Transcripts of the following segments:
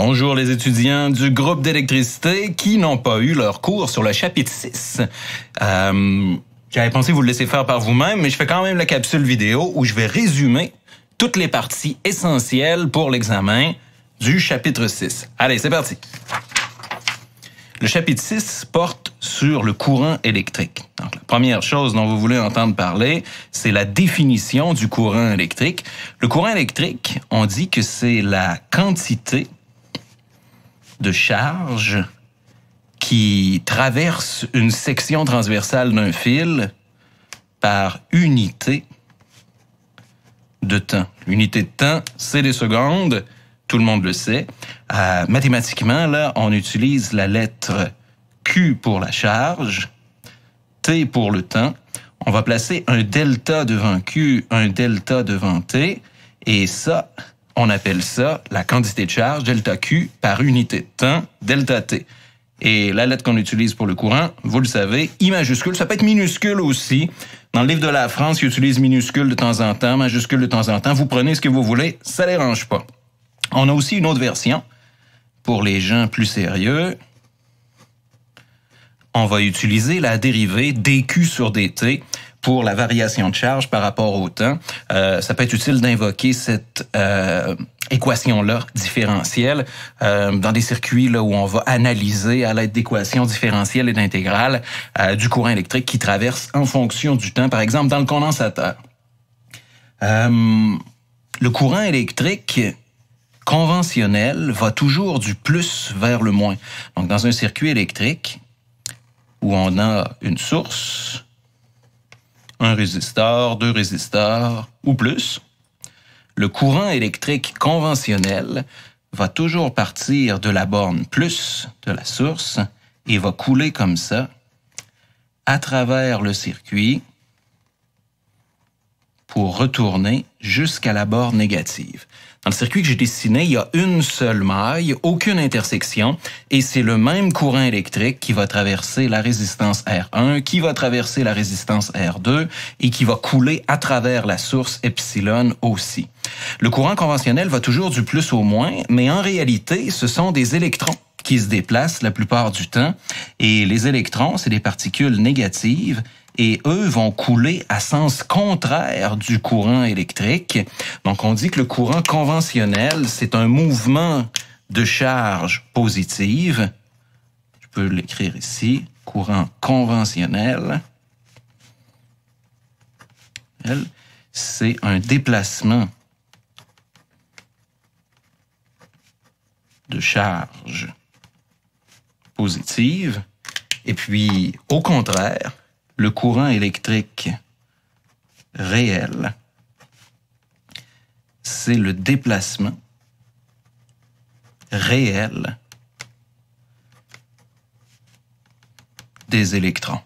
Bonjour les étudiants du groupe d'électricité qui n'ont pas eu leur cours sur le chapitre 6. Euh, j'avais pensé vous le laisser faire par vous-même, mais je fais quand même la capsule vidéo où je vais résumer toutes les parties essentielles pour l'examen du chapitre 6. Allez, c'est parti. Le chapitre 6 porte sur le courant électrique. Donc, la première chose dont vous voulez entendre parler, c'est la définition du courant électrique. Le courant électrique, on dit que c'est la quantité de charge qui traverse une section transversale d'un fil par unité de temps. L'unité de temps, c'est les secondes, tout le monde le sait. Euh, mathématiquement, là, on utilise la lettre Q pour la charge, T pour le temps. On va placer un delta devant Q, un delta devant T, et ça, on appelle ça la quantité de charge delta Q par unité de temps delta T. Et la lettre qu'on utilise pour le courant, vous le savez, I majuscule, ça peut être minuscule aussi. Dans le livre de la France, ils utilisent minuscule de temps en temps, majuscule de temps en temps. Vous prenez ce que vous voulez, ça ne dérange pas. On a aussi une autre version pour les gens plus sérieux on va utiliser la dérivée dq sur dt pour la variation de charge par rapport au temps. Euh, ça peut être utile d'invoquer cette euh, équation-là différentielle euh, dans des circuits là, où on va analyser à l'aide d'équations différentielles et d'intégrales du courant électrique qui traverse en fonction du temps, par exemple dans le condensateur. le courant électrique conventionnel va toujours du plus vers le moins. Donc dans un circuit électrique, où on a une source, un résistor, deux résistors ou plus, le courant électrique conventionnel va toujours partir de la borne plus de la source et va couler comme ça à travers le circuit pour retourner jusqu'à la borne négative. Dans le circuit que j'ai dessiné, il y a une seule maille, aucune intersection, et c'est le même courant électrique qui va traverser la résistance R1, qui va traverser la résistance R2 et qui va couler à travers la source epsilon aussi. Le courant conventionnel va toujours du plus au moins, mais en réalité, ce sont des électrons qui se déplacent la plupart du temps. Et les électrons, c'est des particules négatives et eux vont couler à sens contraire du courant électrique. Donc on dit que le courant conventionnel, c'est un mouvement de charge positive. Je peux l'écrire ici, courant conventionnel. C'est un déplacement de charge positive. Et puis, au contraire, le courant électrique réel, c'est le déplacement réel des électrons.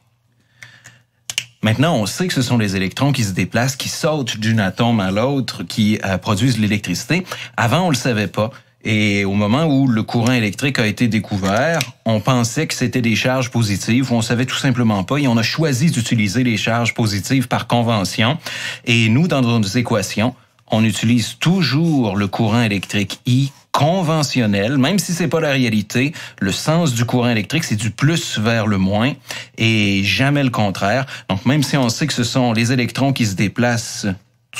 Maintenant, on sait que ce sont les électrons qui se déplacent, qui sautent d'un atome à l'autre, qui euh, produisent l'électricité. Avant, on ne le savait pas. Et au moment où le courant électrique a été découvert, on pensait que c'était des charges positives, on savait tout simplement pas, et on a choisi d'utiliser les charges positives par convention. Et nous, dans nos équations, on utilise toujours le courant électrique I conventionnel, même si c'est pas la réalité, le sens du courant électrique, c'est du plus vers le moins et jamais le contraire. Donc même si on sait que ce sont les électrons qui se déplacent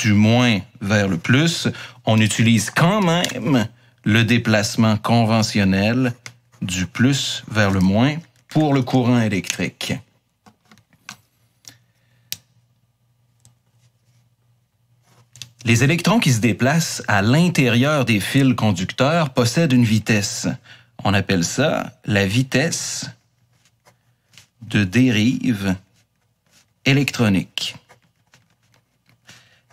du moins vers le plus, on utilise quand même le déplacement conventionnel du plus vers le moins pour le courant électrique. Les électrons qui se déplacent à l'intérieur des fils conducteurs possèdent une vitesse. On appelle ça la vitesse de dérive électronique.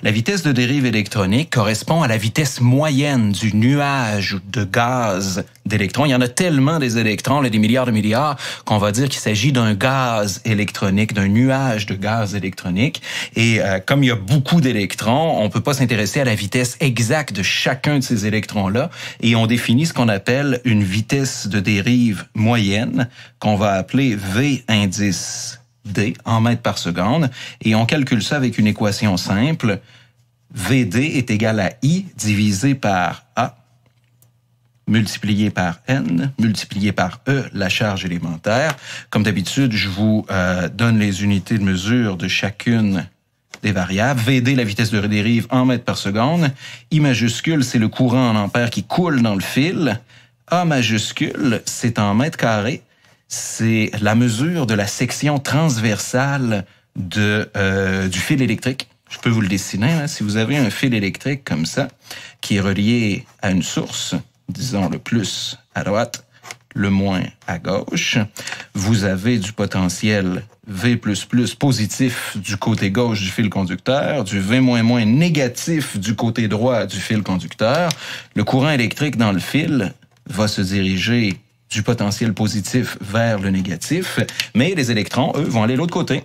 La vitesse de dérive électronique correspond à la vitesse moyenne du nuage de gaz d'électrons. Il y en a tellement des électrons, des milliards de milliards, qu'on va dire qu'il s'agit d'un gaz électronique, d'un nuage de gaz électronique. Et euh, comme il y a beaucoup d'électrons, on peut pas s'intéresser à la vitesse exacte de chacun de ces électrons-là. Et on définit ce qu'on appelle une vitesse de dérive moyenne, qu'on va appeler V indice d en mètres par seconde, et on calcule ça avec une équation simple. VD est égal à I divisé par A, multiplié par N, multiplié par E, la charge élémentaire. Comme d'habitude, je vous euh, donne les unités de mesure de chacune des variables. VD, la vitesse de dérive en mètres par seconde. I majuscule, c'est le courant en ampères qui coule dans le fil. A majuscule, c'est en mètres carrés c'est la mesure de la section transversale de, euh, du fil électrique. Je peux vous le dessiner. Hein. Si vous avez un fil électrique comme ça, qui est relié à une source, disons le plus à droite, le moins à gauche, vous avez du potentiel V++ positif du côté gauche du fil conducteur, du V-, négatif du côté droit du fil conducteur. Le courant électrique dans le fil va se diriger du potentiel positif vers le négatif, mais les électrons, eux, vont aller de l'autre côté.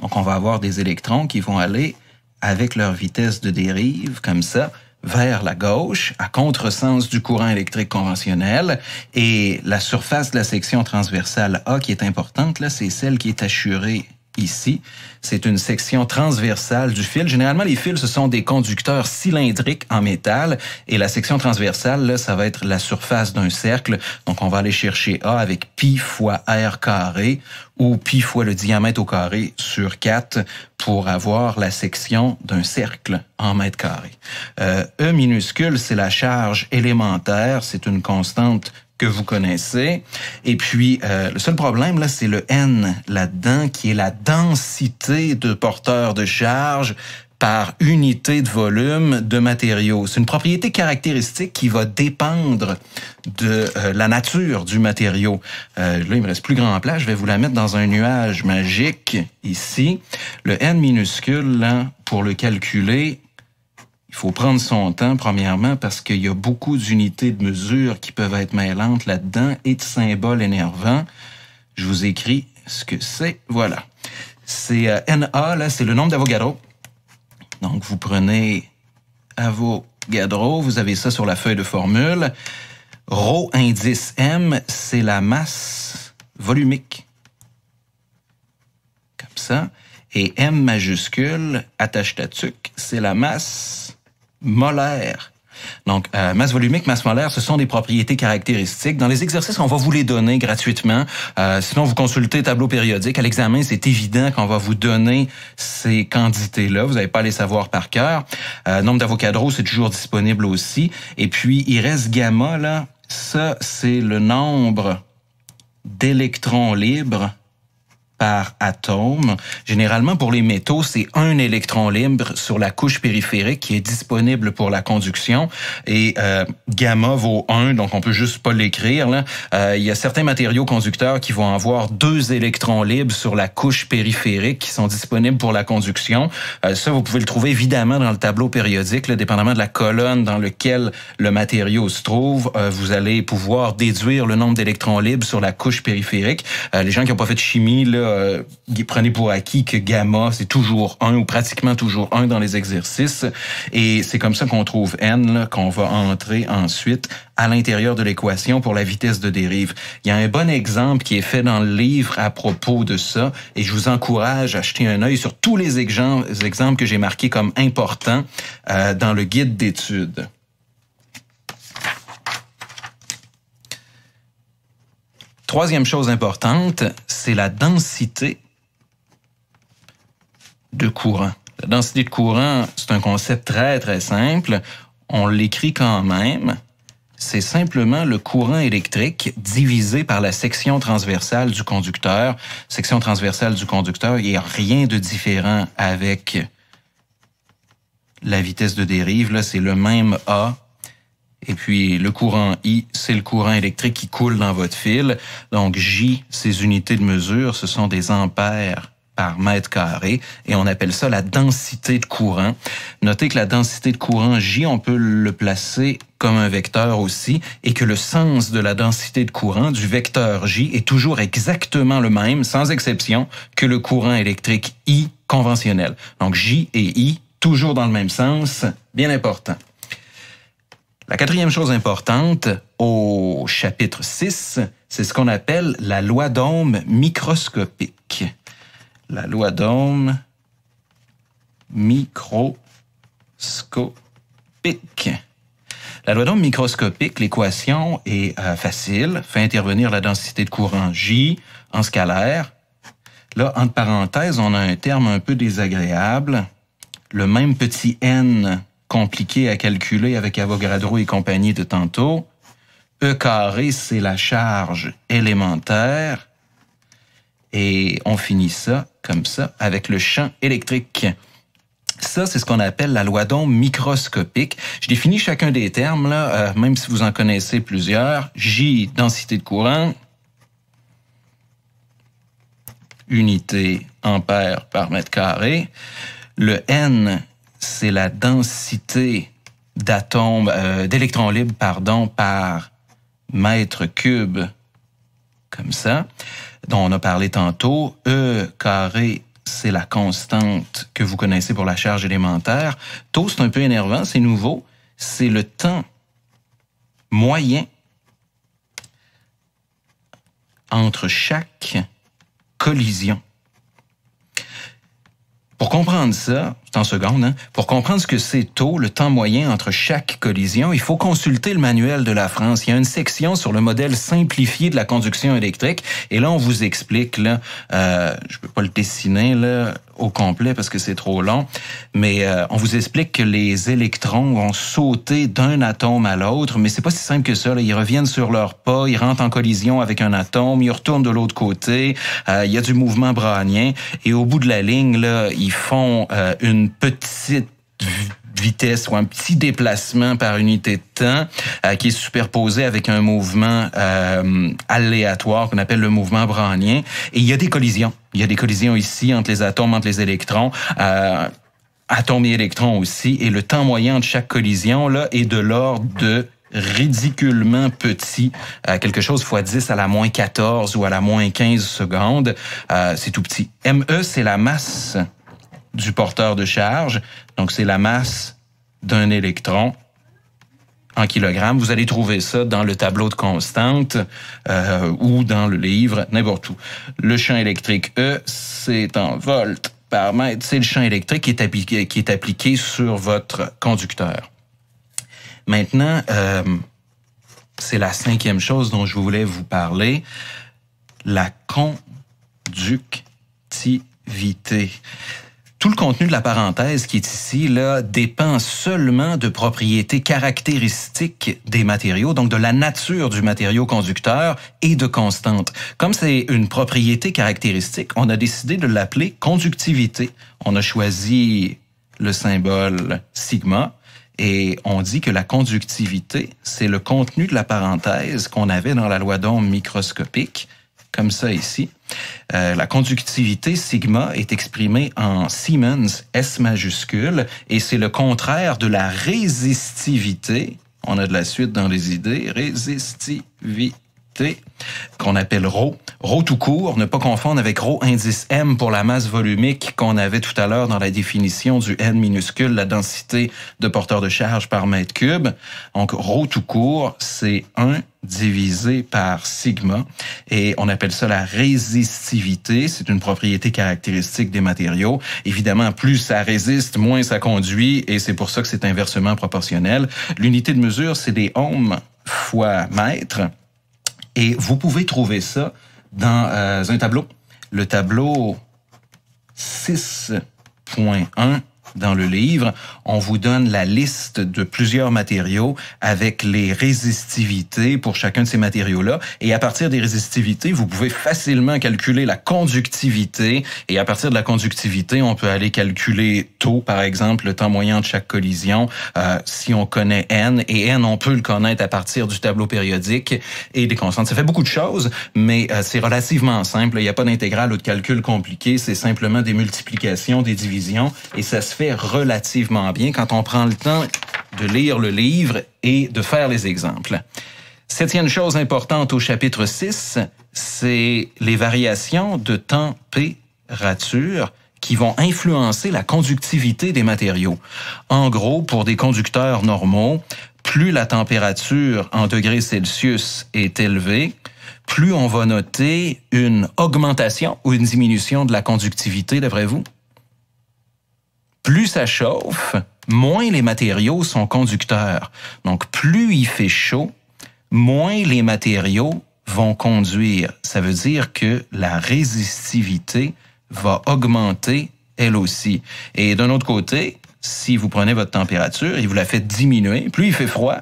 Donc on va avoir des électrons qui vont aller avec leur vitesse de dérive, comme ça, vers la gauche, à contresens du courant électrique conventionnel. Et la surface de la section transversale A qui est importante, là, c'est celle qui est assurée ici. C'est une section transversale du fil. Généralement, les fils, ce sont des conducteurs cylindriques en métal. Et la section transversale, là, ça va être la surface d'un cercle. Donc, on va aller chercher A avec pi fois R carré ou pi fois le diamètre au carré sur 4 pour avoir la section d'un cercle en mètre carré. Euh, e minuscule, c'est la charge élémentaire. C'est une constante vous connaissez. Et puis, euh, le seul problème, là, c'est le N là-dedans, qui est la densité de porteurs de charge par unité de volume de matériaux. C'est une propriété caractéristique qui va dépendre de euh, la nature du matériau. Euh, là, il me reste plus grand place. Je vais vous la mettre dans un nuage magique ici. Le n minuscule, pour le calculer, il faut prendre son temps, premièrement, parce qu'il y a beaucoup d'unités de mesure qui peuvent être mêlantes là-dedans et de symboles énervants. Je vous écris ce que c'est. Voilà. C'est euh, NA, là, c'est le nombre d'avogadro. Donc, vous prenez avogadro, vous avez ça sur la feuille de formule. Rho indice M, c'est la masse volumique. Comme ça. Et M majuscule, attache tatuc, c'est la masse molaire. Donc, euh, masse volumique, masse molaire, ce sont des propriétés caractéristiques. Dans les exercices, on va vous les donner gratuitement. Euh, sinon, vous consultez tableau périodique. À l'examen, c'est évident qu'on va vous donner ces quantités-là. Vous n'avez pas à les savoir par cœur. Euh, nombre d'avocados, c'est toujours disponible aussi. Et puis, il reste gamma, là. Ça, c'est le nombre d'électrons libres par atome. Généralement, pour les métaux, c'est un électron libre sur la couche périphérique qui est disponible pour la conduction. Et euh, gamma vaut 1, donc on peut juste pas l'écrire. Euh, il y a certains matériaux conducteurs qui vont avoir deux électrons libres sur la couche périphérique qui sont disponibles pour la conduction. Euh, ça, vous pouvez le trouver évidemment dans le tableau périodique, là, dépendamment de la colonne dans laquelle le matériau se trouve. vous allez pouvoir déduire le nombre d'électrons libres sur la couche périphérique. les gens qui n'ont pas fait de chimie, là, euh, prenez pour acquis que gamma, c'est toujours un ou pratiquement toujours un dans les exercices. Et c'est comme ça qu'on trouve n, qu'on va entrer ensuite à l'intérieur de l'équation pour la vitesse de dérive. Il y a un bon exemple qui est fait dans le livre à propos de ça, et je vous encourage à jeter un œil sur tous les exemples que j'ai marqués comme importants euh, dans le guide d'études. Troisième chose importante, c'est la densité de courant. La densité de courant, c'est un concept très, très simple. On l'écrit quand même. C'est simplement le courant électrique divisé par la section transversale du conducteur. Section transversale du conducteur, il n'y a rien de différent avec la vitesse de dérive. Là, c'est le même A et puis le courant I, c'est le courant électrique qui coule dans votre fil. Donc J, ces unités de mesure, ce sont des ampères par mètre carré et on appelle ça la densité de courant. Notez que la densité de courant J, on peut le placer comme un vecteur aussi et que le sens de la densité de courant du vecteur J est toujours exactement le même, sans exception, que le courant électrique I conventionnel. Donc J et I, toujours dans le même sens, bien important. La quatrième chose importante au chapitre 6, c'est ce qu'on appelle la loi d'Ohm microscopique. La loi d'Ohm microscopique. La loi d'Ohm microscopique, l'équation est euh, facile, fait intervenir la densité de courant J en scalaire. Là, entre parenthèses, on a un terme un peu désagréable. Le même petit n compliqué à calculer avec Avogadro et compagnie de tantôt. E carré, c'est la charge élémentaire. Et on finit ça, comme ça, avec le champ électrique. Ça, c'est ce qu'on appelle la loi d'onde microscopique. Je définis chacun des termes, là, euh, même si vous en connaissez plusieurs. J, densité de courant, unité ampère par mètre carré. Le N, c'est la densité d'atomes, euh, d'électrons libres, pardon, par mètre cube, comme ça, dont on a parlé tantôt. E carré, c'est la constante que vous connaissez pour la charge élémentaire. Tau, c'est un peu énervant, c'est nouveau. C'est le temps moyen entre chaque collision. Pour comprendre ça, en secondes, hein. pour comprendre ce que c'est tôt, le temps moyen entre chaque collision, il faut consulter le manuel de la France. Il y a une section sur le modèle simplifié de la conduction électrique. Et là, on vous explique, là, euh, je peux pas le dessiner là, au complet parce que c'est trop long, mais euh, on vous explique que les électrons vont sauter d'un atome à l'autre, mais c'est pas si simple que ça. Là. Ils reviennent sur leur pas, ils rentrent en collision avec un atome, ils retournent de l'autre côté, euh, il y a du mouvement brownien, et au bout de la ligne, là, ils font euh, une une petite vitesse ou un petit déplacement par unité de temps euh, qui est superposé avec un mouvement euh, aléatoire qu'on appelle le mouvement brownien. Et il y a des collisions. Il y a des collisions ici entre les atomes, entre les électrons. Euh, atomes et électrons aussi, et le temps moyen de chaque collision là, est de l'ordre de ridiculement petit, euh, quelque chose fois 10 à la moins 14 ou à la moins 15 secondes, c'est tout petit. ME, c'est la masse du porteur de charge. Donc, c'est la masse d'un électron en kilogrammes. Vous allez trouver ça dans le tableau de constantes euh, ou dans le livre, n'importe où. Le champ électrique E, c'est en volts par mètre. C'est le champ électrique qui est appliqué, sur votre conducteur. Maintenant, euh, c'est la cinquième chose dont je voulais vous parler, la conductivité tout le contenu de la parenthèse qui est ici là dépend seulement de propriétés caractéristiques des matériaux, donc de la nature du matériau conducteur et de constante. Comme c'est une propriété caractéristique, on a décidé de l'appeler conductivité. On a choisi le symbole sigma et on dit que la conductivité, c'est le contenu de la parenthèse qu'on avait dans la loi d'Ohm microscopique, comme ça ici. Euh, la conductivité sigma est exprimée en Siemens S majuscule et c'est le contraire de la résistivité. On a de la suite dans les idées. Résistivité qu'on appelle ρ. ρ tout court, ne pas confondre avec ρ indice m pour la masse volumique qu'on avait tout à l'heure dans la définition du n minuscule, la densité de porteur de charge par mètre cube. Donc ρ tout court, c'est 1 divisé par sigma et on appelle ça la résistivité. C'est une propriété caractéristique des matériaux. Évidemment, plus ça résiste, moins ça conduit et c'est pour ça que c'est inversement proportionnel. L'unité de mesure, c'est des ohms fois mètres, et vous pouvez trouver ça dans euh, un tableau. Le tableau 6.1 dans le livre, on vous donne la liste de plusieurs matériaux avec les résistivités pour chacun de ces matériaux-là. Et à partir des résistivités, vous pouvez facilement calculer la conductivité. Et à partir de la conductivité, on peut aller calculer taux, par exemple, le temps moyen de chaque collision, euh, si on connaît n. Et n, on peut le connaître à partir du tableau périodique et des constantes. Ça fait beaucoup de choses, mais euh, c'est relativement simple. Il n'y a pas d'intégrale ou de calcul compliqué. C'est simplement des multiplications, des divisions. Et ça se fait relativement bien quand on prend le temps de lire le livre et de faire les exemples. Septième chose importante au chapitre 6, c'est les variations de température qui vont influencer la conductivité des matériaux. En gros, pour des conducteurs normaux, plus la température en degrés Celsius est élevée, plus on va noter une augmentation ou une diminution de la conductivité, d'après vous? plus ça chauffe, moins les matériaux sont conducteurs. Donc, plus il fait chaud, moins les matériaux vont conduire. Ça veut dire que la résistivité va augmenter elle aussi. Et d'un autre côté, si vous prenez votre température et vous la faites diminuer, plus il fait froid,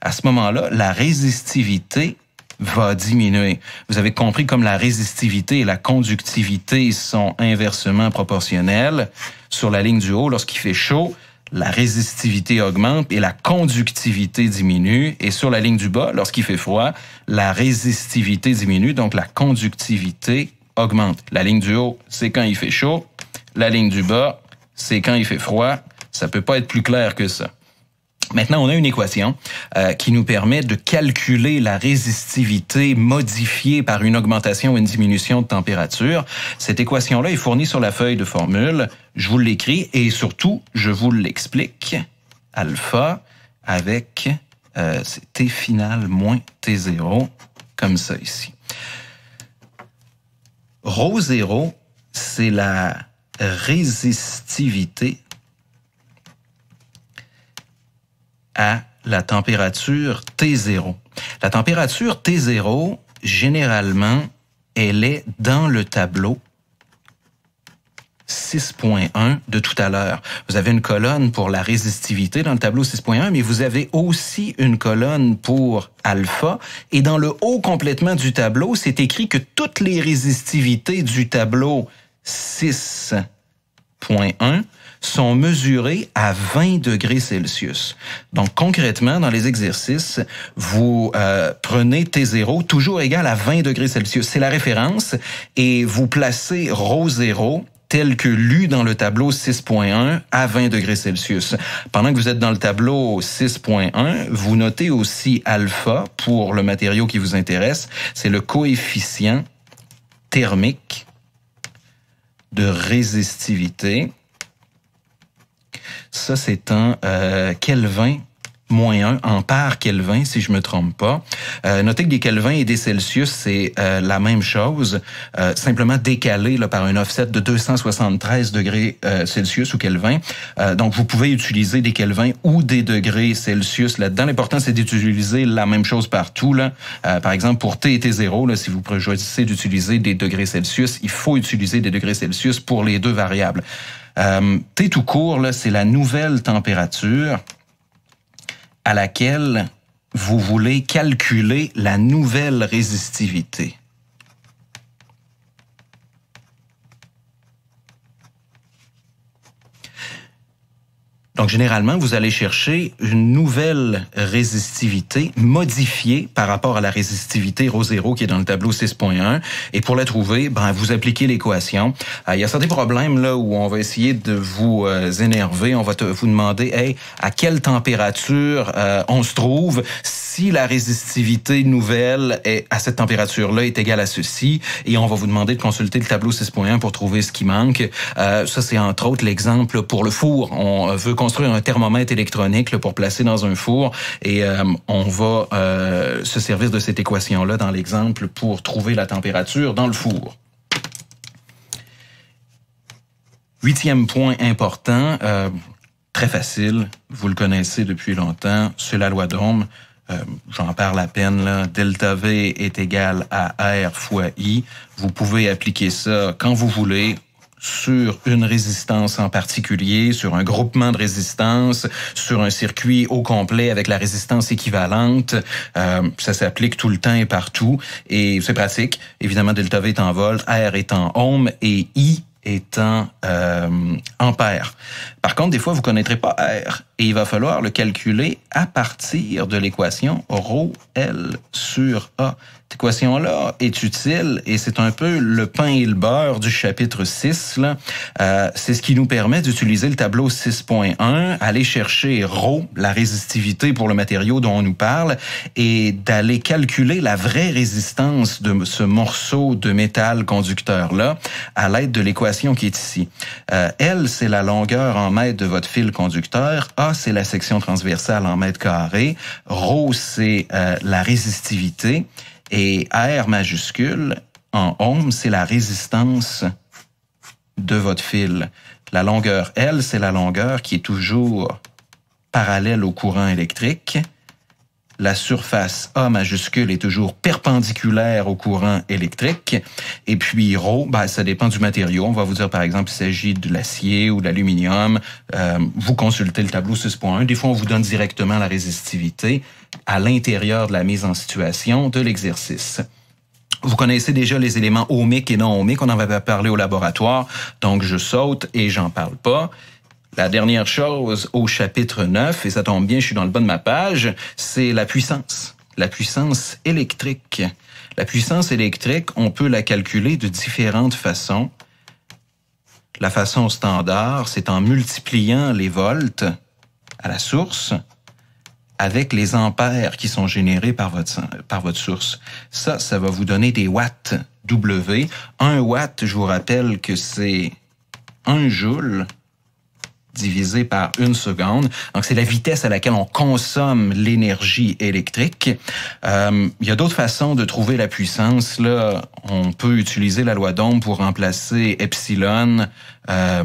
à ce moment-là, la résistivité va diminuer. Vous avez compris comme la résistivité et la conductivité sont inversement proportionnelles. Sur la ligne du haut, lorsqu'il fait chaud, la résistivité augmente et la conductivité diminue. Et sur la ligne du bas, lorsqu'il fait froid, la résistivité diminue, donc la conductivité augmente. La ligne du haut, c'est quand il fait chaud. La ligne du bas, c'est quand il fait froid. Ça peut pas être plus clair que ça. Maintenant, on a une équation euh, qui nous permet de calculer la résistivité modifiée par une augmentation ou une diminution de température. Cette équation-là est fournie sur la feuille de formule. Je vous l'écris et surtout, je vous l'explique. Alpha avec euh, T final moins T0, comme ça ici. Rho 0, c'est la résistivité à la température T0. La température T0, généralement, elle est dans le tableau 6.1 de tout à l'heure. Vous avez une colonne pour la résistivité dans le tableau 6.1, mais vous avez aussi une colonne pour alpha. Et dans le haut complètement du tableau, c'est écrit que toutes les résistivités du tableau 6.1 sont mesurés à 20 degrés Celsius. Donc concrètement, dans les exercices, vous euh, prenez T0 toujours égal à 20 degrés Celsius. C'est la référence et vous placez ρ 0 tel que lu dans le tableau 6.1 à 20 degrés Celsius. Pendant que vous êtes dans le tableau 6.1, vous notez aussi alpha pour le matériau qui vous intéresse. C'est le coefficient thermique de résistivité ça, c'est un euh, Kelvin moins 1 en part Kelvin, si je me trompe pas. Euh, notez que des Kelvin et des Celsius, c'est euh, la même chose, simplement décalé là, par un offset de 273 degrés Celsius ou Kelvin. donc, vous pouvez utiliser des Kelvin ou des degrés Celsius là-dedans. L'important, c'est d'utiliser la même chose partout. Là. par exemple, pour T et T0, là, si vous choisissez d'utiliser des degrés Celsius, il faut utiliser des degrés Celsius pour les deux variables. Euh, T tout court, c'est la nouvelle température à laquelle vous voulez calculer la nouvelle résistivité. Donc, généralement, vous allez chercher une nouvelle résistivité modifiée par rapport à la résistivité rho 0 qui est dans le tableau 6.1. Et pour la trouver, ben, vous appliquez l'équation. Euh, il y a certains problèmes là où on va essayer de vous euh, énerver. On va vous demander, hey, à quelle température euh, on se trouve si la résistivité nouvelle à cette température-là est égale à ceci. Et on va vous demander de consulter le tableau 6.1 pour trouver ce qui manque. ça, c'est entre autres l'exemple pour le four. On veut construire un thermomètre électronique pour placer dans un four et euh, on va euh, se servir de cette équation-là dans l'exemple pour trouver la température dans le four. Huitième point important, euh, très facile, vous le connaissez depuis longtemps, c'est la loi d'Ohm. Euh, j'en parle à peine, delta V est égal à R fois I. Vous pouvez appliquer ça quand vous voulez, sur une résistance en particulier, sur un groupement de résistance, sur un circuit au complet avec la résistance équivalente. Euh, ça s'applique tout le temps et partout et c'est pratique. Évidemment, delta V est en volts, R est en ohms et I est en euh, ampères. Par contre, des fois, vous connaîtrez pas R et il va falloir le calculer à partir de l'équation ρL L sur A. Cette équation-là est utile et c'est un peu le pain et le beurre du chapitre 6. Euh, c'est ce qui nous permet d'utiliser le tableau 6.1, aller chercher ρ, la résistivité pour le matériau dont on nous parle, et d'aller calculer la vraie résistance de ce morceau de métal conducteur-là à l'aide de l'équation qui est ici. Euh, L, c'est la longueur en mètres de votre fil conducteur c'est la section transversale en mètres carrés. Rho, c'est euh, la résistivité. Et R majuscule, en ohm, c'est la résistance de votre fil. La longueur L, c'est la longueur qui est toujours parallèle au courant électrique la surface A majuscule est toujours perpendiculaire au courant électrique. Et puis ρ, ben, ça dépend du matériau. On va vous dire, par exemple, s'il s'agit de l'acier ou de l'aluminium. Euh, vous consultez le tableau 6.1. Des fois, on vous donne directement la résistivité à l'intérieur de la mise en situation de l'exercice. Vous connaissez déjà les éléments ohmiques et non ohmiques, on en avait parlé au laboratoire, donc je saute et j'en parle pas. La dernière chose au chapitre 9, et ça tombe bien, je suis dans le bas de ma page, c'est la puissance, la puissance électrique. La puissance électrique, on peut la calculer de différentes façons. La façon standard, c'est en multipliant les volts à la source avec les ampères qui sont générés par votre, par votre source. Ça, ça va vous donner des watts W. Un watt, je vous rappelle que c'est un joule divisé par une seconde. Donc, c'est la vitesse à laquelle on consomme l'énergie électrique. Euh, il y a d'autres façons de trouver la puissance. Là, on peut utiliser la loi d'Ohm pour remplacer epsilon euh,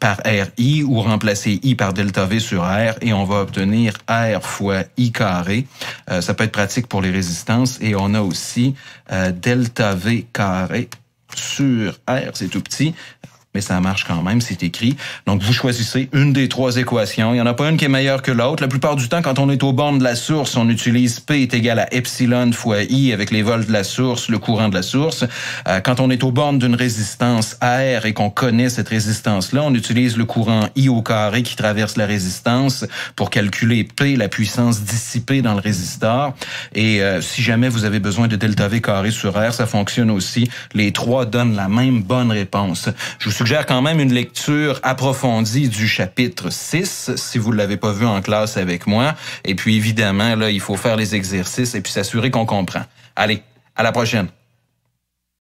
par RI ou remplacer I par delta V sur R et on va obtenir R fois I carré. Euh, ça peut être pratique pour les résistances et on a aussi delta V carré sur R, c'est tout petit, mais ça marche quand même, c'est écrit. Donc, vous choisissez une des trois équations. Il n'y en a pas une qui est meilleure que l'autre. La plupart du temps, quand on est aux bornes de la source, on utilise P est égal à epsilon fois I avec les volts de la source, le courant de la source. Euh, quand on est aux bornes d'une résistance R et qu'on connaît cette résistance-là, on utilise le courant I au carré qui traverse la résistance pour calculer P, la puissance dissipée dans le résistor. Et euh, si jamais vous avez besoin de delta V carré sur R, ça fonctionne aussi. Les trois donnent la même bonne réponse. Je vous gère quand même une lecture approfondie du chapitre 6, si vous ne l'avez pas vu en classe avec moi. Et puis évidemment, là, il faut faire les exercices et puis s'assurer qu'on comprend. Allez, à la prochaine.